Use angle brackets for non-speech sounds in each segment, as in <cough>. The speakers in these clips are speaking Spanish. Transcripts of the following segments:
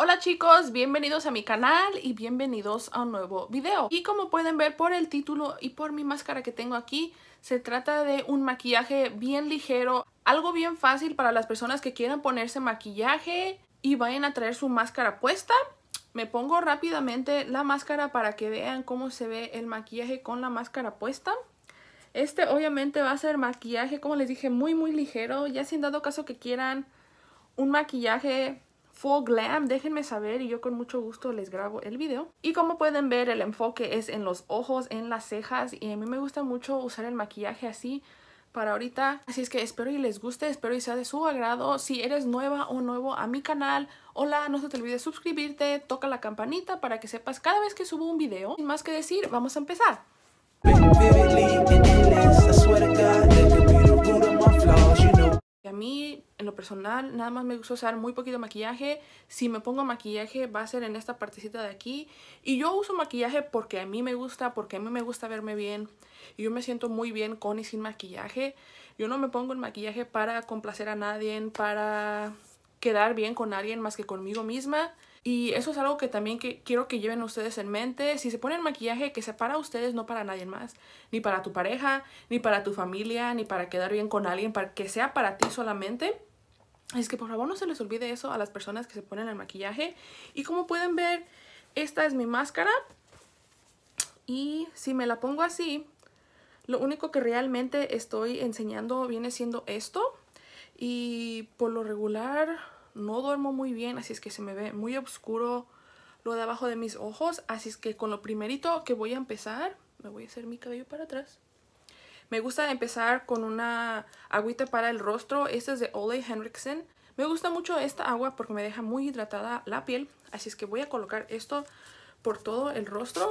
Hola chicos, bienvenidos a mi canal y bienvenidos a un nuevo video. Y como pueden ver por el título y por mi máscara que tengo aquí, se trata de un maquillaje bien ligero, algo bien fácil para las personas que quieran ponerse maquillaje y vayan a traer su máscara puesta. Me pongo rápidamente la máscara para que vean cómo se ve el maquillaje con la máscara puesta. Este obviamente va a ser maquillaje, como les dije, muy muy ligero. Ya si dado caso que quieran un maquillaje Full Glam, déjenme saber y yo con mucho gusto les grabo el video. Y como pueden ver, el enfoque es en los ojos, en las cejas y a mí me gusta mucho usar el maquillaje así para ahorita. Así es que espero y les guste, espero y sea de su agrado. Si eres nueva o nuevo a mi canal, hola, no se te olvide suscribirte, toca la campanita para que sepas cada vez que subo un video. Sin más que decir, vamos a empezar. A mí, en lo personal, nada más me gusta usar muy poquito maquillaje. Si me pongo maquillaje, va a ser en esta partecita de aquí. Y yo uso maquillaje porque a mí me gusta, porque a mí me gusta verme bien. Y yo me siento muy bien con y sin maquillaje. Yo no me pongo el maquillaje para complacer a nadie, para quedar bien con alguien más que conmigo misma. Y eso es algo que también que quiero que lleven ustedes en mente. Si se ponen maquillaje, que se para ustedes, no para nadie más. Ni para tu pareja, ni para tu familia, ni para quedar bien con alguien, para que sea para ti solamente. Es que por favor no se les olvide eso a las personas que se ponen el maquillaje. Y como pueden ver, esta es mi máscara. Y si me la pongo así, lo único que realmente estoy enseñando viene siendo esto. Y por lo regular no duermo muy bien, así es que se me ve muy oscuro lo de abajo de mis ojos. Así es que con lo primerito que voy a empezar, me voy a hacer mi cabello para atrás. Me gusta empezar con una agüita para el rostro. Esta es de Ole Henriksen. Me gusta mucho esta agua porque me deja muy hidratada la piel. Así es que voy a colocar esto por todo el rostro.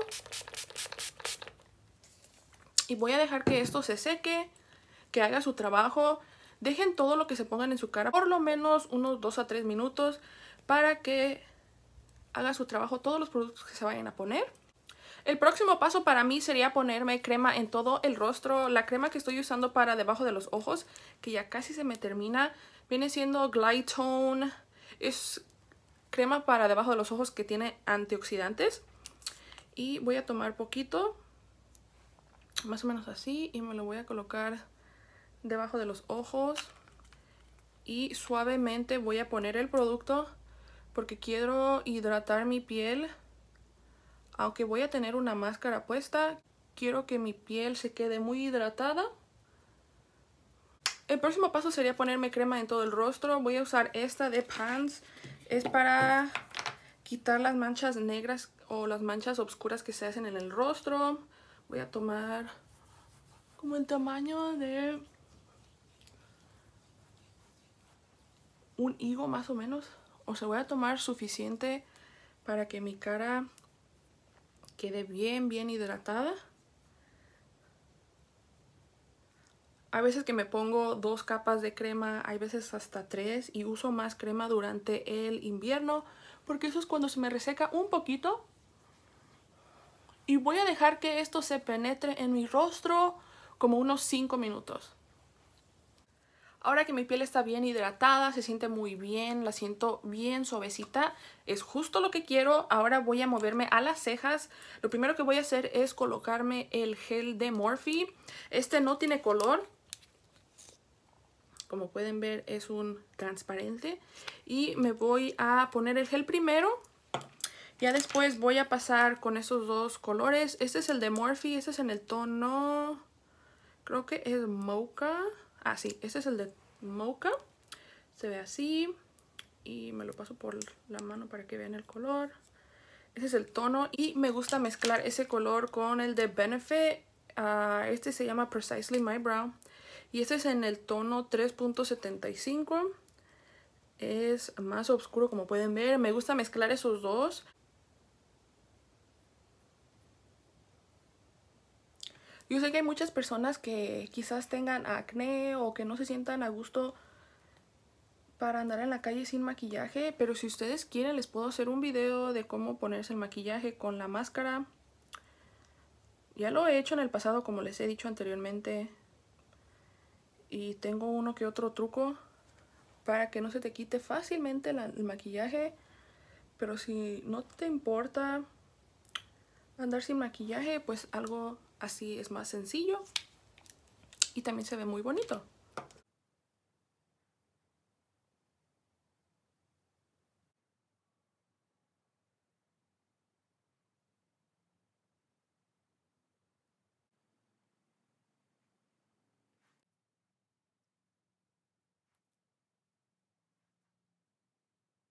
Y voy a dejar que esto se seque, que haga su trabajo. Dejen todo lo que se pongan en su cara por lo menos unos 2 a 3 minutos para que haga su trabajo todos los productos que se vayan a poner. El próximo paso para mí sería ponerme crema en todo el rostro. La crema que estoy usando para debajo de los ojos, que ya casi se me termina, viene siendo Glytone. Es crema para debajo de los ojos que tiene antioxidantes. Y voy a tomar poquito, más o menos así, y me lo voy a colocar debajo de los ojos y suavemente voy a poner el producto porque quiero hidratar mi piel aunque voy a tener una máscara puesta quiero que mi piel se quede muy hidratada el próximo paso sería ponerme crema en todo el rostro voy a usar esta de Pans es para quitar las manchas negras o las manchas oscuras que se hacen en el rostro voy a tomar como el tamaño de un higo más o menos. O sea, voy a tomar suficiente para que mi cara quede bien, bien hidratada. a veces que me pongo dos capas de crema, hay veces hasta tres y uso más crema durante el invierno porque eso es cuando se me reseca un poquito. Y voy a dejar que esto se penetre en mi rostro como unos cinco minutos. Ahora que mi piel está bien hidratada, se siente muy bien, la siento bien suavecita, es justo lo que quiero. Ahora voy a moverme a las cejas. Lo primero que voy a hacer es colocarme el gel de Morphe. Este no tiene color. Como pueden ver es un transparente. Y me voy a poner el gel primero. Ya después voy a pasar con esos dos colores. Este es el de Morphe, este es en el tono... Creo que es mocha así. Ah, este es el de Mocha. Se ve así. Y me lo paso por la mano para que vean el color. Ese es el tono. Y me gusta mezclar ese color con el de Benefit. Ah, este se llama Precisely My Brow. Y este es en el tono 3.75 es más oscuro como pueden ver me gusta mezclar esos dos Yo sé que hay muchas personas que quizás tengan acné o que no se sientan a gusto para andar en la calle sin maquillaje, pero si ustedes quieren les puedo hacer un video de cómo ponerse el maquillaje con la máscara. Ya lo he hecho en el pasado como les he dicho anteriormente y tengo uno que otro truco para que no se te quite fácilmente el maquillaje, pero si no te importa andar sin maquillaje, pues algo Así es más sencillo y también se ve muy bonito.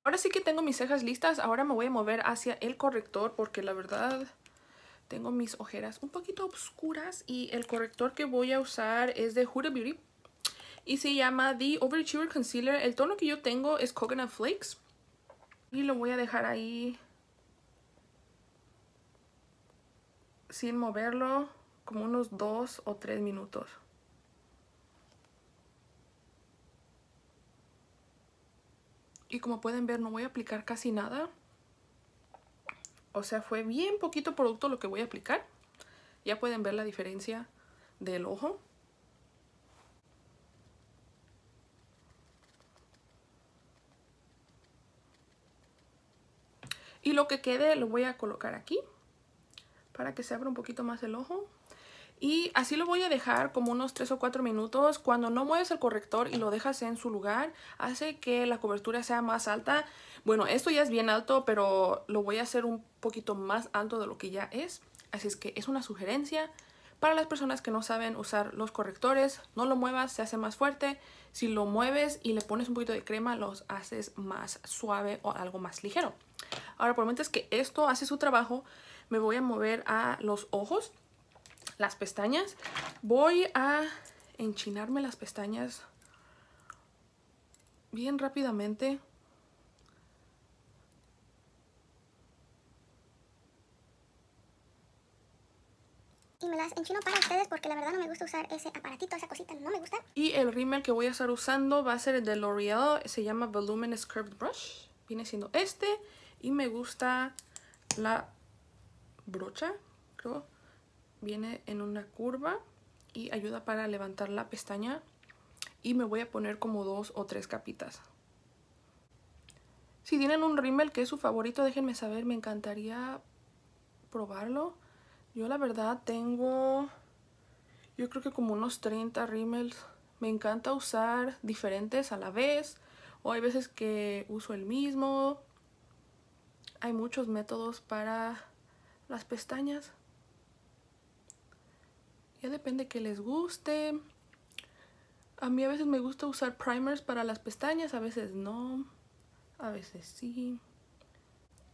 Ahora sí que tengo mis cejas listas, ahora me voy a mover hacia el corrector porque la verdad tengo mis ojeras un poquito oscuras y el corrector que voy a usar es de Huda Beauty y se llama The Overachiever Concealer. El tono que yo tengo es Coconut Flakes y lo voy a dejar ahí sin moverlo como unos dos o tres minutos. Y como pueden ver no voy a aplicar casi nada. O sea, fue bien poquito producto lo que voy a aplicar. Ya pueden ver la diferencia del ojo. Y lo que quede lo voy a colocar aquí para que se abra un poquito más el ojo. Y así lo voy a dejar como unos 3 o 4 minutos. Cuando no mueves el corrector y lo dejas en su lugar, hace que la cobertura sea más alta. Bueno, esto ya es bien alto, pero lo voy a hacer un poquito más alto de lo que ya es. Así es que es una sugerencia. Para las personas que no saben usar los correctores, no lo muevas, se hace más fuerte. Si lo mueves y le pones un poquito de crema, los haces más suave o algo más ligero. Ahora, por es que esto hace su trabajo, me voy a mover a los ojos las pestañas. Voy a enchinarme las pestañas bien rápidamente. Y me las enchino para ustedes porque la verdad no me gusta usar ese aparatito, esa cosita no me gusta. Y el rímel que voy a estar usando va a ser el de L'Oreal, se llama Voluminous Curved Brush. Viene siendo este y me gusta la brocha, creo viene en una curva y ayuda para levantar la pestaña y me voy a poner como dos o tres capitas. Si tienen un rímel que es su favorito, déjenme saber, me encantaría probarlo. Yo la verdad tengo, yo creo que como unos 30 rímels. Me encanta usar diferentes a la vez, o hay veces que uso el mismo. Hay muchos métodos para las pestañas. Ya depende que les guste. A mí a veces me gusta usar primers para las pestañas, a veces no, a veces sí.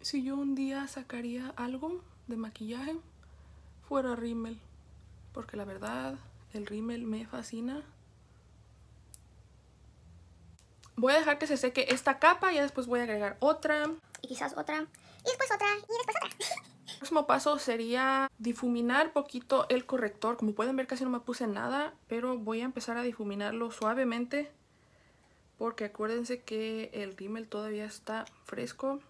Si yo un día sacaría algo de maquillaje, fuera rímel. Porque la verdad, el rímel me fascina. Voy a dejar que se seque esta capa y después voy a agregar otra. Y quizás otra. Y después otra. Y después otra. <laughs> El próximo paso sería difuminar poquito el corrector. Como pueden ver casi no me puse nada, pero voy a empezar a difuminarlo suavemente porque acuérdense que el rímel todavía está fresco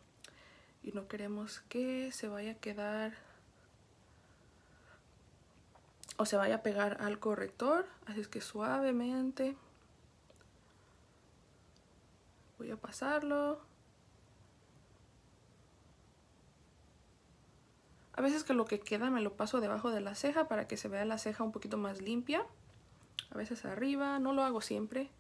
y no queremos que se vaya a quedar o se vaya a pegar al corrector. Así es que suavemente voy a pasarlo. A veces que lo que queda me lo paso debajo de la ceja para que se vea la ceja un poquito más limpia. A veces arriba, no lo hago siempre.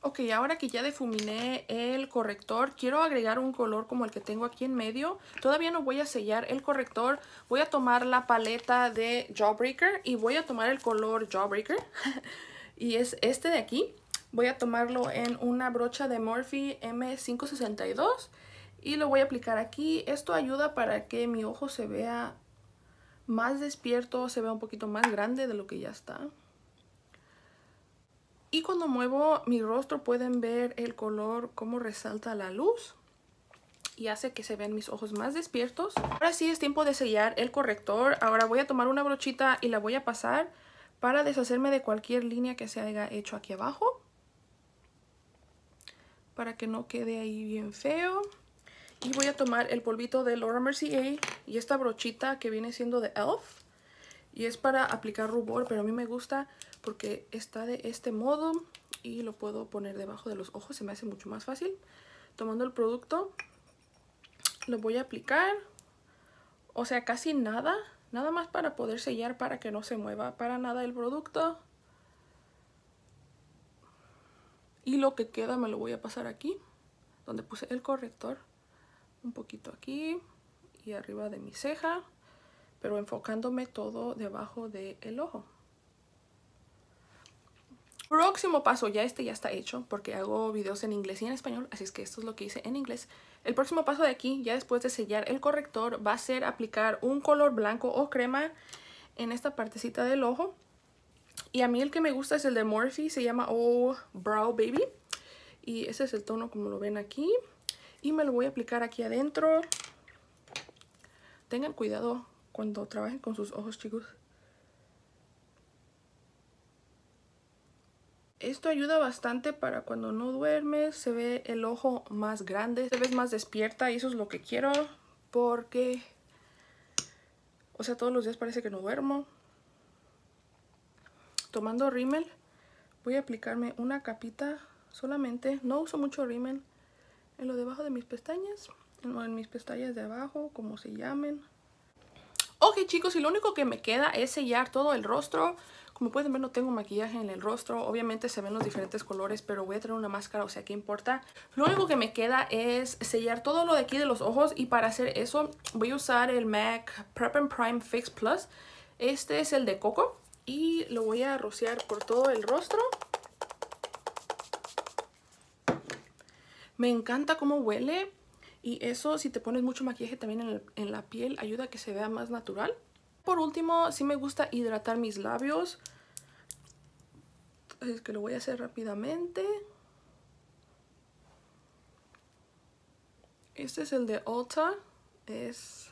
Ok, ahora que ya defuminé el corrector, quiero agregar un color como el que tengo aquí en medio. Todavía no voy a sellar el corrector. Voy a tomar la paleta de Jawbreaker y voy a tomar el color Jawbreaker. <laughs> y es este de aquí. Voy a tomarlo en una brocha de Morphe M562 y lo voy a aplicar aquí. Esto ayuda para que mi ojo se vea más despierto, se vea un poquito más grande de lo que ya está. Y cuando muevo mi rostro pueden ver el color, cómo resalta la luz y hace que se vean mis ojos más despiertos. Ahora sí es tiempo de sellar el corrector. Ahora voy a tomar una brochita y la voy a pasar para deshacerme de cualquier línea que se haya hecho aquí abajo. Para que no quede ahí bien feo. Y voy a tomar el polvito de Laura Mercier y esta brochita que viene siendo de e.l.f. Y es para aplicar rubor, pero a mí me gusta porque está de este modo y lo puedo poner debajo de los ojos, se me hace mucho más fácil. Tomando el producto, lo voy a aplicar, o sea, casi nada, nada más para poder sellar para que no se mueva para nada el producto. Y lo que queda me lo voy a pasar aquí, donde puse el corrector un poquito aquí y arriba de mi ceja, pero enfocándome todo debajo del el ojo. Próximo paso, ya este ya está hecho porque hago videos en inglés y en español, así es que esto es lo que hice en inglés. El próximo paso de aquí, ya después de sellar el corrector, va a ser aplicar un color blanco o crema en esta partecita del ojo. Y a mí el que me gusta es el de Morphe, se llama O oh Brow Baby. Y ese es el tono como lo ven aquí. Y me lo voy a aplicar aquí adentro. Tengan cuidado cuando trabajen con sus ojos, chicos. Esto ayuda bastante para cuando no duermes, se ve el ojo más grande, se ves más despierta y eso es lo que quiero porque, o sea, todos los días parece que no duermo. Tomando rímel, voy a aplicarme una capita solamente, no uso mucho rímel, en lo debajo de mis pestañas en mis pestañas de abajo, como se llamen. Ok chicos, y lo único que me queda es sellar todo el rostro. Como pueden ver no tengo maquillaje en el rostro, obviamente se ven los diferentes colores, pero voy a tener una máscara, o sea, ¿qué importa? Lo único que me queda es sellar todo lo de aquí de los ojos y para hacer eso voy a usar el MAC Prep and Prime Fix Plus. Este es el de Coco y lo voy a rociar por todo el rostro. Me encanta cómo huele y eso si te pones mucho maquillaje también en, la piel ayuda a que se vea más natural. Por último, sí me gusta hidratar mis labios. Es que lo voy a hacer rápidamente. Este es el de Ulta. Es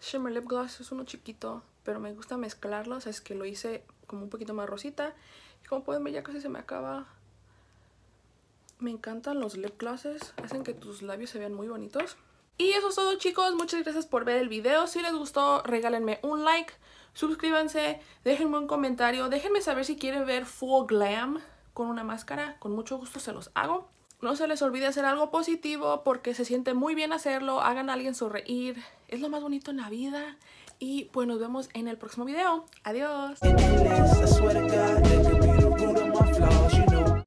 Shimmer Lip Gloss. Es uno chiquito, pero me gusta mezclarlos. Es que lo hice como un poquito más rosita. Y como pueden ver ya casi se me acaba me encantan los lip glosses, hacen que tus labios se vean muy bonitos. Y eso es todo chicos, muchas gracias por ver el video. Si les gustó, regálenme un like, suscríbanse, déjenme un comentario, déjenme saber si quieren ver full glam con una máscara. Con mucho gusto se los hago. No se les olvide hacer algo positivo porque se siente muy bien hacerlo. Hagan a alguien sonreír. Es lo más bonito en la vida. Y pues nos vemos en el próximo video. Adiós.